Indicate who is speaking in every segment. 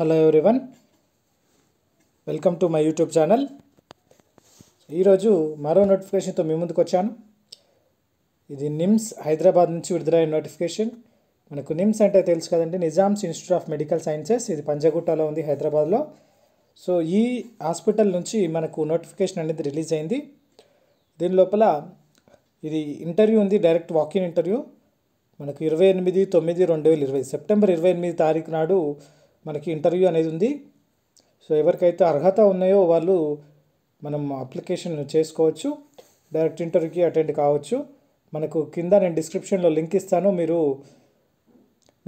Speaker 1: hello everyone welcome to my YouTube channel ఈరోజు మరో నోటిఫికేషన్తో మీ ముందుకు వచ్చాను ఇది నిమ్స్ హైదరాబాద్ నుంచి విడుదలైన నోటిఫికేషన్ మనకు నిమ్స్ అంటే తెలుసు కదండి Nizam's institute of medical sciences ఇది పంజగుట్టలో ఉంది హైదరాబాద్లో సో ఈ హాస్పిటల్ నుంచి మనకు నోటిఫికేషన్ అనేది రిలీజ్ అయింది దీని లోపల ఇది ఇంటర్వ్యూ ఉంది డైరెక్ట్ వాకింగ్ ఇంటర్వ్యూ మనకు ఇరవై ఎనిమిది తొమ్మిది రెండు వేల ఇరవై సెప్టెంబర్ ఇరవై ఎనిమిది తారీఖు నాడు మనకి ఇంటర్వ్యూ అనేది ఉంది సో ఎవరికైతే అర్హత ఉన్నాయో వాళ్ళు మనం అప్లికేషన్ చేసుకోవచ్చు డైరెక్ట్ ఇంటర్వ్యూకి అటెండ్ కావచ్చు మనకు కింద నేను డిస్క్రిప్షన్లో లింక్ ఇస్తాను మీరు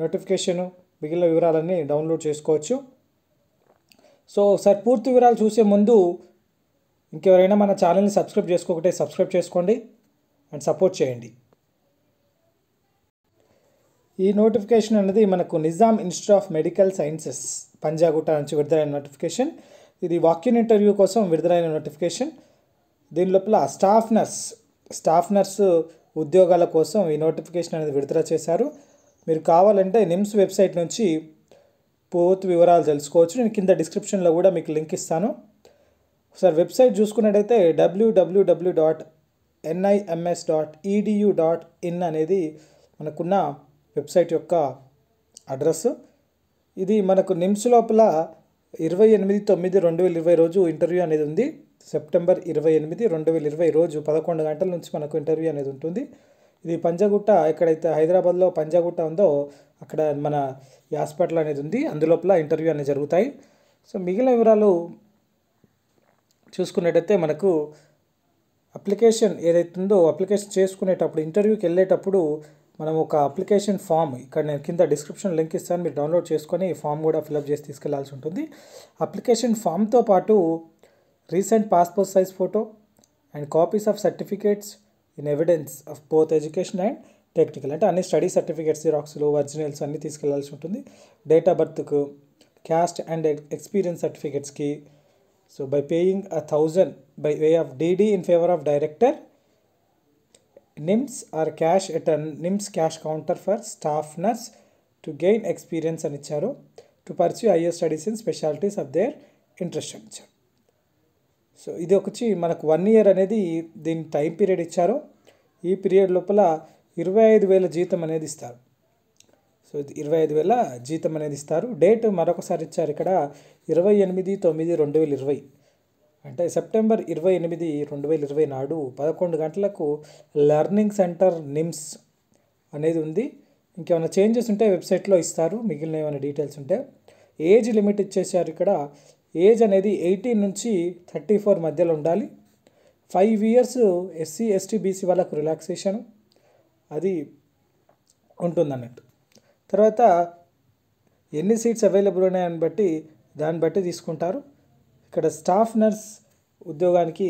Speaker 1: నోటిఫికేషన్ మిగిలిన వివరాలన్నీ డౌన్లోడ్ చేసుకోవచ్చు సో సార్ పూర్తి వివరాలు చూసే ముందు ఇంకెవరైనా మన ఛానల్ని సబ్స్క్రైబ్ చేసుకోకటే సబ్స్క్రైబ్ చేసుకోండి అండ్ సపోర్ట్ చేయండి ఈ నోటిఫికేషన్ అనేది మనకు Nizam institute of medical sciences Panjagutta నుంచి విడుదలైన నోటిఫికేషన్ ఇది వాక్యూన్ ఇంటర్వ్యూ కోసం విడుదలైన నోటిఫికేషన్ దీని లోపల స్టాఫ్ నర్స్ స్టాఫ్ నర్సు ఉద్యోగాల కోసం ఈ నోటిఫికేషన్ అనేది విడుదల చేశారు మీరు కావాలంటే నిమ్స్ వెబ్సైట్ నుంచి పూర్తి వివరాలు తెలుసుకోవచ్చు నేను కింద డిస్క్రిప్షన్లో కూడా మీకు లింక్ ఇస్తాను సార్ వెబ్సైట్ చూసుకున్నట్టయితే W W W dot N I M S dot E D U dot in అనేది మనకున్న వెబ్సైట్ యొక్క అడ్రస్ ఇది మనకు నిమ్స్ లోపల ఇరవై ఎనిమిది తొమ్మిది రెండు వేల ఇరవై రోజు ఇంటర్వ్యూ అనేది ఉంది సెప్టెంబర్ ఇరవై ఎనిమిది రెండు వేల ఇరవై రోజు పదకొండు గంటల నుంచి మనకు ఇంటర్వ్యూ అనేది ఉంటుంది ఇది పంజాగుట్ట ఎక్కడైతే హైదరాబాద్లో పంజాగుట్ట ఉందో అక్కడ మన హాస్పిటల్ అనేది ఉంది అందులోపల ఇంటర్వ్యూ అనేది జరుగుతాయి సో మిగిలిన వివరాలు చూసుకున్నట్టయితే మనకు అప్లికేషన్ ఏదైతుందో అప్లికేషన్ చేసుకునేటప్పుడు ఇంటర్వ్యూకి వెళ్ళేటప్పుడు మనం ఒక అప్లికేషన్ ఫామ్ ఇక్కడ నేను కింద డిస్క్రిప్షన్ లింక్ ఇస్తాను మీరు డౌన్లోడ్ చేసుకొని ఈ ఫామ్ కూడా ఫిలప్ చేసి తీసుకెళ్లాల్సి ఉంటుంది అప్లికేషన్ ఫామ్తో పాటు recent passport size photo and copies of certificates in evidence of both education and technical అంటే అన్ని స్టడీ సర్టిఫికేట్స్ జిరాక్స్లు ఒరిజినల్స్ అన్నీ తీసుకెళ్లాల్సి ఉంటుంది డేట్ ఆఫ్ బర్త్కు క్యాస్ట్ అండ్ ఎక్స్పీరియన్స్ సర్టిఫికేట్స్కి so by paying a thousand by way of DD in favour of director NIMS or cash at NIMS cash counter for staff nurse to gain experience అని ఇచ్చారు to pursue higher studies in specialities of their interest అని ఇచ్చారు so ఇది ఒకటి మనకు one year అనేది దీని time period ఇచ్చారు ఈ పీరియడ్ లోపల ఇరవై ఐదు వేల జీతం అనేది ఇస్తారు సో ఇది ఇరవై ఐదు వేల జీతం అనేది ఇస్తారు డేట్ మరొకసారి ఇచ్చారు ఇక్కడ ఇరవై ఎనిమిది తొమ్మిది రెండు వేల ఇరవై అంటే సెప్టెంబర్ ఇరవై ఎనిమిది రెండు వేల ఇరవై నాడు పదకొండు గంటలకు లెర్నింగ్ సెంటర్ నిమ్స్ అనేది ఉంది ఇంకేమైనా చేంజెస్ ఉంటే వెబ్సైట్లో ఇస్తారు మిగిలిన ఏమైనా డీటెయిల్స్ ఉంటే ఏజ్ లిమిట్ ఇచ్చేసారు ఇక్కడ ఏజ్ అనేది ఎయిటీన్ నుంచి థర్టీ ఫోర్ మధ్యలో ఉండాలి five years SC ST BC వాళ్ళకు రిలాక్సేషన్ అది ఉంటుంది అన్నట్టు తర్వాత ఎన్ని సీట్స్ అవైలబుల్ ఉన్నాయని బట్టి దాన్ని బట్టి తీసుకుంటారు ఇక్కడ స్టాఫ్ నర్స్ ఉద్యోగానికి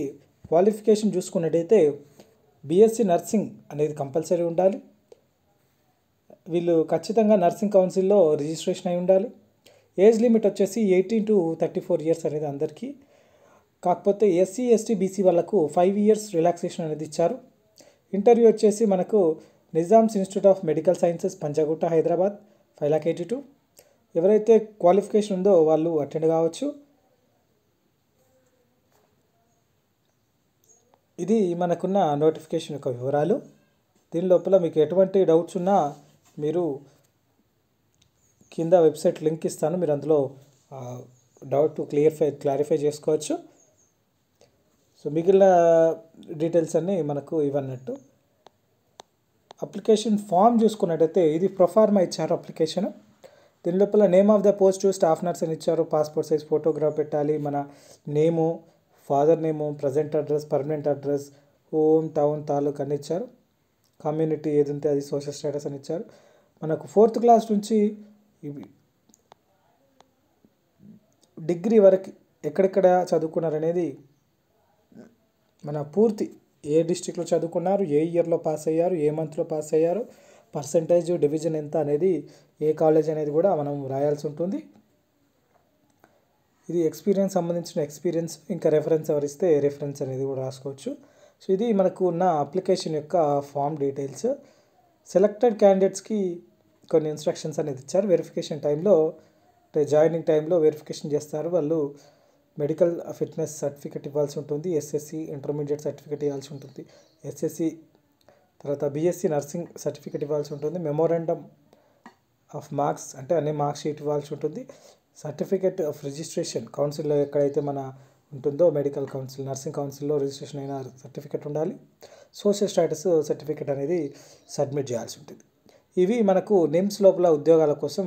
Speaker 1: క్వాలిఫికేషన్ చూసుకున్నట్టయితే బీఎస్సీ నర్సింగ్ అనేది కంపల్సరీ ఉండాలి వీళ్ళు ఖచ్చితంగా నర్సింగ్ కౌన్సిల్లో రిజిస్ట్రేషన్ అయి ఉండాలి ఏజ్ లిమిట్ వచ్చేసి eighteen to thirty four years అనేది అందరికీ కాకపోతే ఎస్సీ ఎస్టీ బీసీ వాళ్ళకు ఫైవ్ ఇయర్స్ రిలాక్సేషన్ అనేది ఇచ్చారు ఇంటర్వ్యూ వచ్చేసి మనకు Nizam's institute of medical sciences Panjagutta Hyderabad five lakh eighty two ఎవరైతే క్వాలిఫికేషన్ ఉందో వాళ్ళు అటెండ్ కావచ్చు ఇది మనకున్న నోటిఫికేషన్ యొక్క వివరాలు దీని లోపల మీకు ఎటువంటి డౌట్స్ ఉన్నా మీరు కింద వెబ్సైట్ లింక్ ఇస్తాను మీరు అందులో డౌట్ క్లియర్ఫై క్లారిఫై చేసుకోవచ్చు సో మిగిలిన డీటెయిల్స్ అన్నీ మనకు ఇవన్నట్టు అప్లికేషన్ ఫామ్ చూసుకున్నట్టయితే ఇది ప్రొఫార్మ్ ఇచ్చారు అప్లికేషన్ దీని లోపల name of the post staff nurse అని ఇచ్చారు పాస్పోర్ట్ సైజ్ ఫోటోగ్రాఫ్ పెట్టాలి మన name father name present address permanent address home town taluk అని ఇచ్చారు కమ్యూనిటీ ఏది ఉంటే అది సోషల్ స్టేటస్ అని ఇచ్చారు మనకు ఫోర్త్ క్లాస్ నుంచి డిగ్రీ వరకు ఎక్కడెక్కడ చదువుకున్నారు అనేది మన పూర్తి ఏ డిస్టిక్లో చదువుకున్నారు ఏ ఇయర్లో పాస్ అయ్యారు ఏ మంత్లో పాస్ అయ్యారు పర్సంటేజ్ డివిజన్ ఎంత అనేది ఏ కాలేజ్ అనేది కూడా మనం రాయాల్సి ఉంటుంది ఇది ఎక్స్పీరియన్స్ సంబంధించిన ఎక్స్పీరియన్స్ ఇంకా రెఫరెన్స్ ఎవరిస్తే రెఫరెన్స్ అనేది కూడా రాసుకోవచ్చు సో ఇది మనకు ఉన్న అప్లికేషన్ యొక్క ఫామ్ డీటెయిల్స్ సెలెక్టెడ్ క్యాండిడేట్స్కి కొన్ని ఇన్స్ట్రక్షన్స్ అనేది ఇచ్చారు వెరిఫికేషన్ టైంలో అంటే జాయినింగ్ టైంలో వెరిఫికేషన్ చేస్తారు వాళ్ళు మెడికల్ ఫిట్నెస్ సర్టిఫికేట్ ఇవ్వాల్సి ఉంటుంది ఎస్ఎస్సి ఇంటర్మీడియట్ సర్టిఫికేట్ ఇవ్వాల్సి ఉంటుంది ఎస్ఎస్సి తర్వాత బీఎస్సీ నర్సింగ్ సర్టిఫికేట్ ఇవ్వాల్సి ఉంటుంది మెమోరాండమ్ ఆఫ్ మార్క్స్ అంటే అన్ని మార్క్స్ షీట్ ఇవ్వాల్సి ఉంటుంది సర్టిఫికేట్ ఆఫ్ రిజిస్ట్రేషన్ కౌన్సిల్లో ఎక్కడైతే మన ఉంటుందో మెడికల్ కౌన్సిల్ నర్సింగ్ కౌన్సిల్లో రిజిస్ట్రేషన్ అయిన సర్టిఫికేట్ ఉండాలి సోషల్ స్టేటస్ సర్టిఫికేట్ అనేది సబ్మిట్ చేయాల్సి ఉంటుంది ఇవి మనకు నిమ్స్ లోపల ఉద్యోగాల కోసం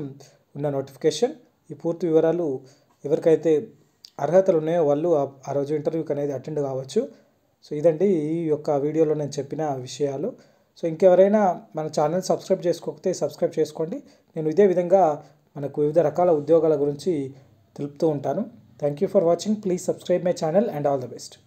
Speaker 1: ఉన్న నోటిఫికేషన్ ఈ పూర్తి వివరాలు ఎవరికైతే అర్హతలు ఉన్నాయో వాళ్ళు ఆ రోజు ఇంటర్వ్యూకి అనేది అటెండ్ కావచ్చు సో ఇదండి ఈ యొక్క వీడియోలో నేను చెప్పిన విషయాలు సో ఇంకెవరైనా మన ఛానల్ సబ్స్క్రైబ్ చేసుకోకపోతే సబ్స్క్రైబ్ చేసుకోండి నేను ఇదే విధంగా మనకు వివిధ రకాల ఉద్యోగాల గురించి తెలుపుతూ ఉంటాను thank you for watching please subscribe my channel and all the best